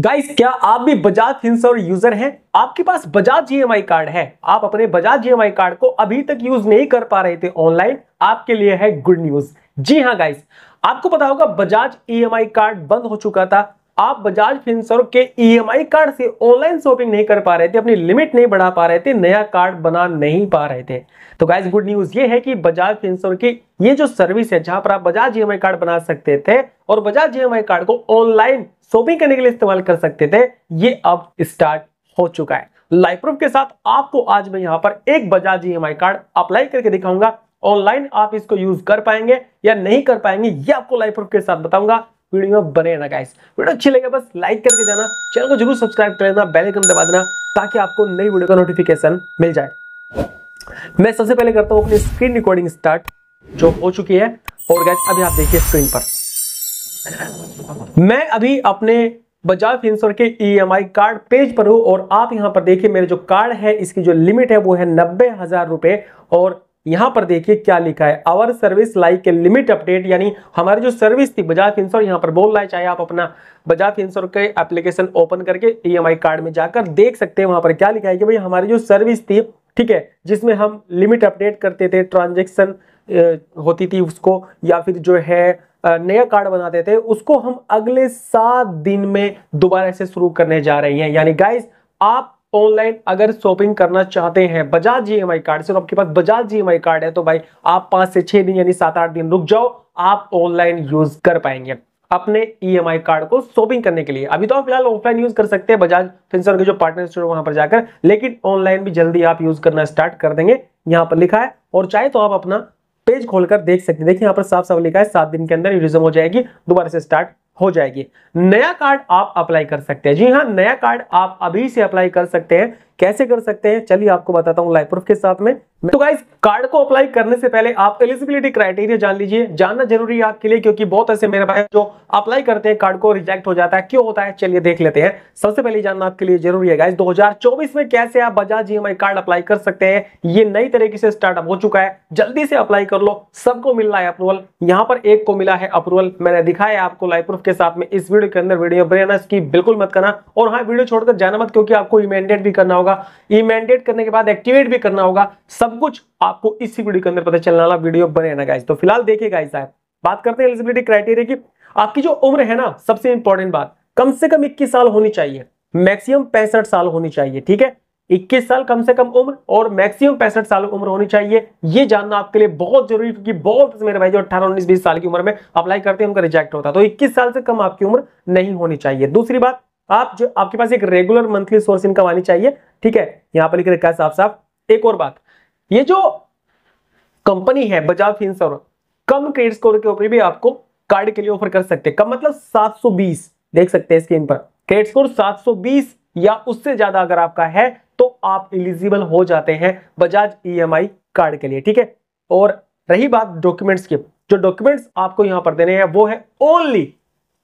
guys क्या आप भी बजाज फिंसर यूजर हैं आपके पास बजाज जीएमआई कार्ड है आप अपने बजाज जीएमआई कार्ड को अभी तक यूज नहीं कर पा रहे थे ऑनलाइन आपके लिए है गुड न्यूज जी हाँ गाइस आपको पता होगा बजाज ईएमआई कार्ड बंद हो चुका था आप बजाज फिंसर के ईएमआई e कार्ड से ऑनलाइन शॉपिंग नहीं कर पा रहे थे अपनी लिमिट नहीं बढ़ा पा रहे थे नया कार्ड बना नहीं पा रहे थे तो गाइज गुड न्यूज ये है कि बजाज फिंसर की ये जो सर्विस है जहां पर आप बजाज ई e कार्ड बना सकते थे और बजाज ई e कार्ड को ऑनलाइन शॉपिंग करने के लिए इस्तेमाल कर सकते थे ये अब स्टार्ट हो चुका है लाइफ प्रूफ के साथ आपको आज मैं यहाँ पर एक बजाज ई कार्ड अप्लाई करके दिखाऊंगा ऑनलाइन आप इसको यूज कर पाएंगे या नहीं कर पाएंगे ये आपको लाइफ प्रूफ के साथ बताऊंगा वीडियो में बने रहना गाइस वीडियो अच्छी लगे बस लाइक करके जाना चैनल को जरूर सब्सक्राइब कर देना बेल आइकन दबा देना ताकि आपको नई वीडियो का नोटिफिकेशन मिल जाए मैं सबसे पहले करता हूं अपनी स्क्रीन रिकॉर्डिंग स्टार्ट जो हो चुकी है और गाइस अभी आप देखिए स्क्रीन पर मैं अभी अपने बजाज फिंसर के ईएमआई कार्ड पेज पर हूं और आप यहां पर देखिए मेरे जो कार्ड है इसकी जो लिमिट है वो है नब्बे हजार रुपए और यहां पर देखिए क्या लिखा है our service like a limit update यानी हमारी जो सर्विस थी बजाज फिंसोर यहां पर बोल रहा है चाहे आप अपना बजाज फिंसोर के एप्लीकेशन ओपन करके ई e कार्ड में जाकर देख सकते हैं वहां पर क्या लिखा है कि भाई हमारी जो सर्विस थी ठीक है जिसमें हम लिमिट अपडेट करते थे ट्रांजेक्शन होती थी उसको या फिर जो है नया कार्ड बनाते थे उसको हम अगले सात दिन में दोबारा से शुरू करने जा रहे हैं यानी गाइस आप ऑनलाइन अगर शॉपिंग करना चाहते हैं बजाज जीएमआई कार्ड से और आपके पास बजाज जीएमआई कार्ड है तो भाई आप पांच से छह दिन यानी सात आठ दिन रुक जाओ आप ऑनलाइन यूज कर पाएंगे अपने ई कार्ड को शॉपिंग करने के लिए अभी तो आप फिलहाल ऑफलाइन यूज कर सकते हैं बजाज फिंसर के जो पार्टनर स्टोर वहां पर जाकर लेकिन ऑनलाइन भी जल्दी आप यूज करना स्टार्ट कर देंगे यहां पर लिखा है और चाहे तो आप अपना पेज खोलकर देख सकते हैं देखिए यहां पर साफ साफ लिखा है सात दिन के अंदर यूरिज्म हो जाएगी दोबारा से स्टार्ट हो जाएगी नया कार्ड आप अप्लाई कर सकते हैं जी हाँ नया कार्ड आप अभी से अप्लाई कर सकते हैं कैसे कर सकते हैं चलिए आपको बताता हूँ लाइव प्रूफ के साथ में तो गाइस कार्ड को अप्लाई करने से पहले आप एलिजिबिलिटी क्राइटेरिया जान लीजिए जानना जरूरी है आपके लिए क्योंकि बहुत ऐसे मेरे भाई जो अप्लाई करते हैं कार्ड को रिजेक्ट हो जाता है क्यों होता है चलिए देख लेते हैं सबसे पहले जानना आपके लिए जरूरी है गाइस 2024 में कैसे आप बजाज ई कार्ड अप्लाई कर सकते हैं ये नई तरीके से स्टार्टअप हो चुका है जल्दी से अप्लाई कर लो सबको मिल रहा है अप्रूवल यहाँ पर एक को मिला है अप्रूवल मैंने दिखाया आपको लाइव प्रूफ के साथ में इस वीडियो के अंदर वीडियो की बिल्कुल मत करना और हाँ वीडियो छोड़कर जाना मत क्योंकि आपको इमेंडेड भी करना होगा होगा मैंडेट करने के बाद एक्टिवेट भी करना होगा सब कुछ आपको इसी वीडियो के अंदर पता चलने वाला वीडियो बने ना गाइज तो फिलहाल देखिए गाइज आप बात करते हैं एलिजिबिलिटी क्राइटेरिया की आपकी जो उम्र है ना सबसे इंपॉर्टेंट बात कम से कम इक्कीस साल होनी चाहिए मैक्सिमम पैंसठ साल होनी चाहिए ठीक है 21 साल कम से कम उम्र और मैक्सिमम पैंसठ साल उम्र होनी चाहिए यह जानना आपके लिए बहुत जरूरी क्योंकि बहुत मेरे भाई जो 18, 19, 20 साल की उम्र में अप्लाई करते हैं उनका रिजेक्ट होता है तो 21 साल से कम आपकी उम्र नहीं होनी चाहिए दूसरी बात आप जो आपके पास एक रेगुलर मंथली सोर्स इनकम आनी चाहिए ठीक है यहां पर लिख रखा है साफ साफ एक और बात ये जो कंपनी है बजाज फिनसर्व कम क्रेडिट स्कोर के ऊपर भी आपको कार्ड के लिए ऑफर कर सकते हैं कम मतलब 720 देख सकते हैं स्क्रीन पर क्रेडिट स्कोर 720 या उससे ज्यादा अगर आपका है तो आप एलिजिबल हो जाते हैं बजाज ईएमआई कार्ड के लिए ठीक है और रही बात डॉक्यूमेंट्स की जो डॉक्यूमेंट्स आपको यहां पर देने हैं वो है only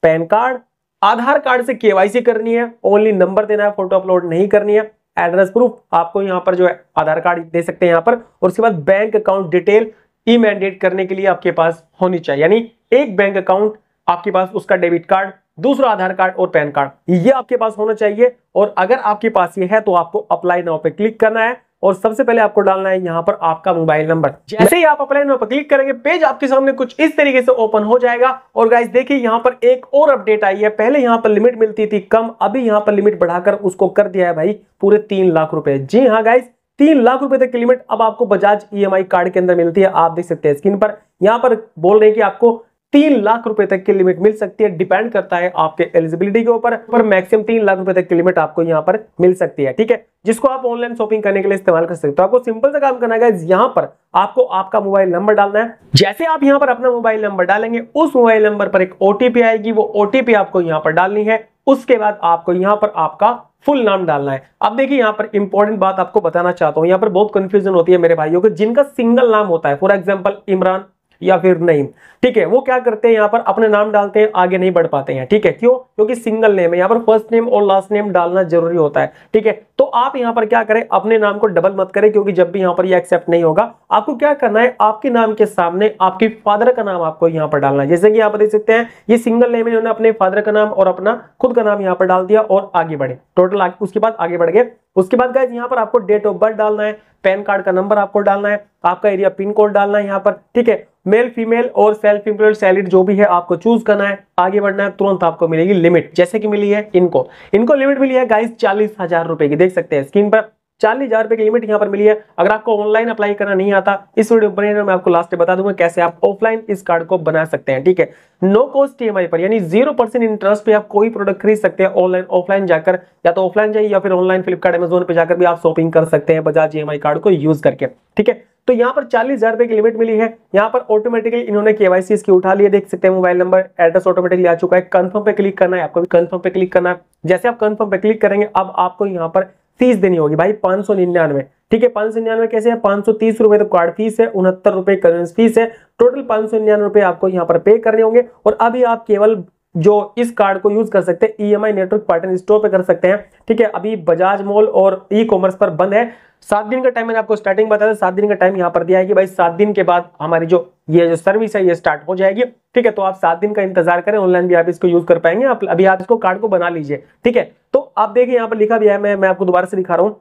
PAN card Aadhaar card से केवाईसी करनी है ओनली नंबर देना है फोटो अपलोड नहीं करनी है एड्रेस प्रूफ आपको यहाँ पर जो है आधार कार्ड दे सकते हैं यहाँ पर और उसके बाद bank account detail E mandate करने के लिए आपके पास होनी चाहिए यानी एक बैंक अकाउंट आपके पास उसका डेबिट कार्ड दूसरा आधार कार्ड और पैन कार्ड ये आपके पास होना चाहिए और अगर आपके पास ये है तो आपको अप्लाई नाउ पे क्लिक करना है और सबसे पहले आपको डालना है यहाँ पर आपका मोबाइल नंबर जैसे ही आप अपलाइन पर क्लिक करेंगे पेज आपके सामने कुछ इस तरीके से ओपन हो जाएगा और गाइज देखिए यहाँ पर एक और अपडेट आई है पहले यहाँ पर लिमिट मिलती थी कम अभी यहाँ पर लिमिट बढ़ाकर उसको कर दिया है भाई पूरे तीन लाख रुपए जी हाँ गाइज तीन लाख रुपए तक की लिमिट अब आपको बजाज ई e कार्ड के अंदर मिलती है आप देख सकते हैं स्क्रीन पर यहाँ पर बोल रहे हैं कि आपको तीन लाख रुपए तक की लिमिट मिल सकती है डिपेंड करता है आपके एलिजिबिलिटी के ऊपर पर मैक्सिमम तीन लाख रुपए तक की लिमिट आपको यहाँ पर मिल सकती है ठीक है जिसको आप ऑनलाइन शॉपिंग करने के लिए इस्तेमाल कर सकते हो तो आपको सिंपल सा काम करना है यहाँ पर आपको आपका मोबाइल नंबर डालना है जैसे आप यहाँ पर अपना मोबाइल नंबर डालेंगे उस मोबाइल नंबर पर एक ओटीपी आएगी वो ओटीपी आपको यहाँ पर डालनी है उसके बाद आपको यहाँ पर आपका फुल नाम डालना है अब देखिए यहाँ पर इंपॉर्टेंट बात आपको बताना चाहता हूँ यहाँ पर बहुत कंफ्यूजन होती है मेरे भाइयों को जिनका सिंगल नाम होता है फॉर एग्जाम्पल इमरान या फिर नहीं ठीक है वो क्या करते हैं यहाँ पर अपने नाम डालते हैं आगे नहीं बढ़ पाते हैं ठीक है क्यों क्योंकि सिंगल नेम है यहाँ पर फर्स्ट नेम और लास्ट नेम डालना जरूरी होता है ठीक है तो आप यहाँ पर क्या करें अपने नाम को डबल मत करें क्योंकि जब भी यहाँ पर ये यह एक्सेप्ट नहीं होगा आपको क्या करना है आपके नाम के सामने आपके फादर का नाम आपको यहाँ पर डालना है जैसे कि आप देख सकते हैं ये सिंगल नेम है अपने फादर का नाम और अपना खुद का नाम यहाँ पर डाल दिया और आगे बढ़े टोटल उसके बाद आगे बढ़ गए उसके बाद गए यहाँ पर आपको डेट ऑफ बर्थ डालना है पैन कार्ड का नंबर आपको डालना है आपका एरिया पिन कोड डालना है यहाँ पर ठीक है मेल फीमेल और सेल्फ इंप्लॉयड सैलरी जो भी है आपको चूज करना है आगे बढ़ना है तुरंत आपको मिलेगी लिमिट जैसे कि मिली है इनको इनको लिमिट मिली है गाइस चालीस हजार रुपए की देख सकते हैं स्क्रीन पर चालीस हजार रुपए की लिमिट यहाँ पर मिली है अगर आपको ऑनलाइन अप्लाई करना नहीं आता इस वीडियो बने मैं आपको लास्ट बता दूंगा कैसे आप ऑफलाइन इस कार्ड को बना सकते हैं ठीक है नो कॉस्ट ई पर यानी जीरो परसेंट इंटरेस्ट पे आप कोई प्रोडक्ट खरीद सकते हैं ऑनलाइन ऑफलाइन जाकर या तो ऑफलाइन जाइए या फिर ऑनलाइन फ्लिपकार्ट एमेजोन पर जाकर भी आप शॉपिंग कर सकते हैं बजाज ई कार्ड को यूज करके ठीक है तो यहाँ पर चालीस हजार रुपए की लिमिट मिली है यहाँ पर ऑटोमेटिकली इन्होंने केवाईसी इसकी उठा लिया देख सकते हैं मोबाइल नंबर एड्रेस ऑटोमेटिकली आ चुका है कंफर्म पे क्लिक करना है आपको भी कंफर्म पे क्लिक करना है जैसे आप कंफर्म पे क्लिक करेंगे अब आपको यहाँ पर फीस देनी होगी भाई पांच सौ निन्यानवे ठीक है पांच सौ निन्यानवे कैसे है पांच सौ तीस रुपए तो कार्ड फीस है उनहत्तर रुपए करेंस फीस है टोटल पांच सौ निन्यानवे रुपए आपको यहां पर पे करने होंगे और अभी आप केवल जो इस कार्ड को यूज कर सकते हैं ईएमआई नेटवर्क पार्टनर स्टोर पर कर सकते हैं ठीक है अभी बजाज मॉल और ई कॉमर्स पर बंद है सात दिन का टाइम मैंने आपको स्टार्टिंग बताया था सात दिन का टाइम यहाँ पर दिया है कि भाई सात दिन के बाद हमारी जो ये जो सर्विस है ये स्टार्ट हो जाएगी ठीक है तो आप सात दिन का इंतजार करें ऑनलाइन भी आप इसको यूज कर पाएंगे आप अभी आप इसको कार्ड को बना लीजिए ठीक है तो आप देखिए यहाँ पर लिखा भी है मैं मैं आपको दोबारा से दिखा रहा हूँ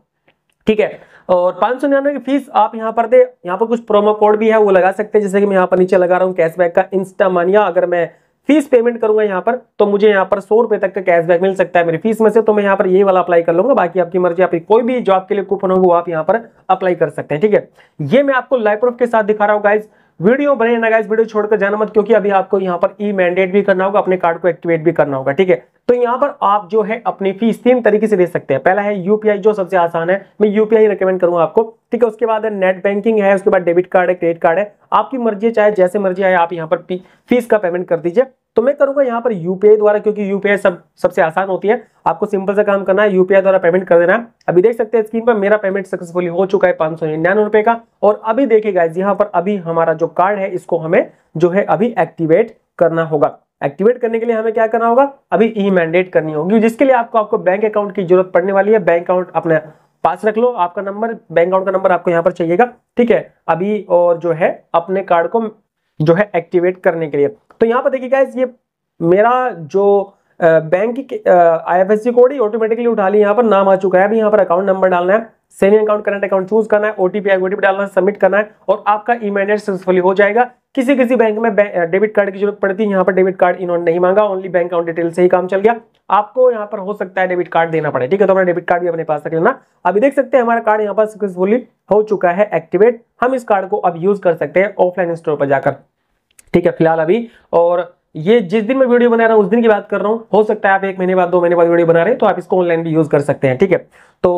ठीक है और पांच सौ निन्यानवे की फीस आप यहाँ पर दे यहाँ पर कुछ प्रोमो कोड भी है वो लगा सकते हैं जैसे कि मैं यहाँ पर नीचे लगा रहा हूँ कैशबैक का इंस्टा मानिया अगर मैं फीस पेमेंट करूंगा यहाँ पर तो मुझे यहाँ पर सौ रुपए तक का कैशबैक मिल सकता है मेरी फीस में से तो मैं यहाँ पर ये वाला अप्लाई कर लूंगा बाकी आपकी मर्जी आप कोई भी जॉब के लिए कूपन होगा वो आप यहाँ पर अप्लाई कर सकते हैं ठीक है ये मैं आपको लाइव प्रूफ के साथ दिखा रहा हूँ गाइज वीडियो बने ना गाइज वीडियो छोड़कर जाना मत क्योंकि अभी आपको यहाँ पर ई मैंडेट भी करना होगा अपने कार्ड को एक्टिवेट भी करना होगा ठीक है तो यहाँ पर आप जो है अपनी फीस तीन तरीके से दे सकते हैं पहला है यूपीआई जो सबसे आसान है मैं यूपीआई रिकमेंड करूंगा आपको ठीक है उसके बाद नेट बैंकिंग है उसके बाद डेबिट कार्ड है क्रेडिट कार्ड है आपकी मर्जी चाहे जैसे मर्जी आए आप यहाँ पर फीस का पेमेंट कर दीजिए तो मैं करूंगा यहाँ पर यूपीआई द्वारा क्योंकि यूपीआई सब सबसे आसान होती है आपको सिंपल सा काम करना है यूपीआई द्वारा पेमेंट कर देना है अभी देख सकते हैं स्क्रीन पर मेरा पेमेंट सक्सेसफुली हो चुका है पांच सौ निन्यानवे रुपए का और अभी देखिएगा यहाँ पर अभी हमारा जो कार्ड है इसको हमें जो है अभी एक्टिवेट करना होगा एक्टिवेट करने के लिए हमें क्या करना होगा अभी ई मैंडेट करनी होगी जिसके लिए आपको आपको बैंक अकाउंट की जरूरत पड़ने वाली है बैंक अकाउंट अपने पास रख लो आपका नंबर बैंक अकाउंट का नंबर आपको यहाँ पर चाहिएगा ठीक है अभी और जो है अपने कार्ड को जो है एक्टिवेट करने के लिए तो यहाँ पर देखिए गाइज ये मेरा जो बैंक की I F S C code ही ऑटोमेटिकली उठा ली यहाँ पर नाम आ चुका है अभी यहाँ पर अकाउंट नंबर डालना है saving account current account choose करना है ओटीपी ओटीपी डालना है सबमिट करना है और आपका ईमेल सक्सेसफुली हो जाएगा किसी किसी बैंक में डेबिट कार्ड की जरूरत पड़ती है यहाँ पर डेबिट कार्ड इन्होंने नहीं मांगा ओनली बैंक अकाउंट डिटेल से ही काम चल गया आपको यहाँ पर हो सकता है डेबिट कार्ड देना पड़े ठीक है तो अपना डेबिट कार्ड भी अपने पास रख लेना अभी देख सकते हैं हमारा कार्ड यहाँ पर सक्सेसफुली हो चुका है एक्टिवेट हम इस कार्ड को अब यूज कर सकते हैं ऑफलाइन स्टोर पर जाकर ठीक है फिलहाल अभी और ये जिस दिन मैं वीडियो बना रहा हूं उस दिन की बात कर रहा हूं हो सकता है आप एक महीने बाद दो महीने बाद वीडियो बना रहे हैं तो आप इसको ऑनलाइन भी यूज कर सकते हैं ठीक है तो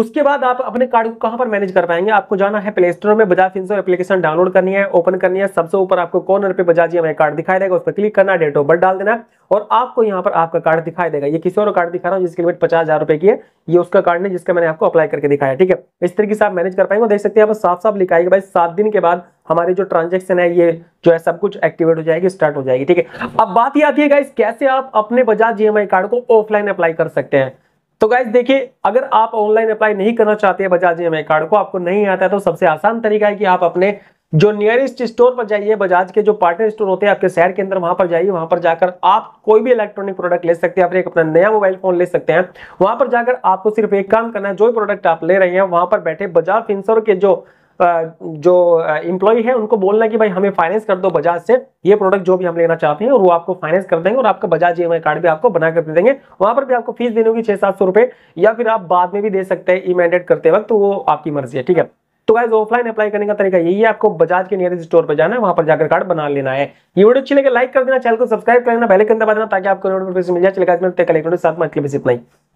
उसके बाद आप अपने कार्ड को कहां पर मैनेज कर पाएंगे आपको जाना है प्ले स्टोर में बजाज फिंसर एप्लीकेशन डाउनलोड करनी है ओपन करनी है सबसे ऊपर आपको कॉर्नर पे बजाज ई कार्ड दिखाई देगा उस पर क्लिक करना डेट ऑफ बर्थ डाल देना और आपको यहाँ पर आपका कार्ड दिखाई देगा ये किसी और कार्ड दिखा रहा हूँ जिसकी लिमिट पचास हजार रुपए की है ये उसका कार्ड है जिसका मैंने आपको अप्लाई करके दिखाया ठीक है इस तरीके से आप मैनेज कर पाएंगे देख सकते हैं आप साफ साफ लिखाएगा भाई सात दिन के बाद हमारी जो ट्रांजेक्शन है ये जो है सब कुछ एक्टिवेट हो जाएगी स्टार्ट हो जाएगी ठीक है अब बात ये आती है गाइस कैसे आप अपने बजाज जीएमआई कार्ड को ऑफलाइन अप्लाई कर सकते हैं तो गाइज देखिए अगर आप ऑनलाइन अप्लाई नहीं करना चाहते हैं बजाज जीएमआई कार्ड को आपको नहीं आता है तो सबसे आसान तरीका है कि आप अपने जो नियरेस्ट स्टोर पर जाइए बजाज के जो पार्टनर स्टोर होते हैं आपके शहर के अंदर वहां पर जाइए वहां पर जाकर आप कोई भी इलेक्ट्रॉनिक प्रोडक्ट ले सकते हैं आप एक अपना नया मोबाइल फोन ले सकते हैं वहां पर जाकर आपको सिर्फ एक काम करना है जो प्रोडक्ट आप ले रहे हैं वहां पर बैठे बजाज फिंसर के जो जो इम्प्लॉय है उनको बोलना कि भाई हमें फाइनेंस कर दो बजाज से ये प्रोडक्ट जो भी हम लेना चाहते हैं और वो आपको फाइनेंस कर देंगे और आपका बजाज ई e कार्ड भी आपको बनाकर दे देंगे वहां पर भी आपको फीस देने होगी छह सात सौ रुपए या फिर आप बाद में भी दे सकते हैं ईमेंडेड e करते वक्त तो वो आपकी मर्जी है ठीक है तो गाइज ऑफलाइन अप्लाई करने का तरीका यही है आपको बजाज के नियरेस्ट स्टोर पर जाना है वहां पर जाकर कार्ड बना लेना है ये वीडियो अच्छी लगे लाइक कर देना चैनल को सब्सक्राइब कर देना बेल आइकन देना ताकि आपको मिल जाए चलेगा साथ में इतना ही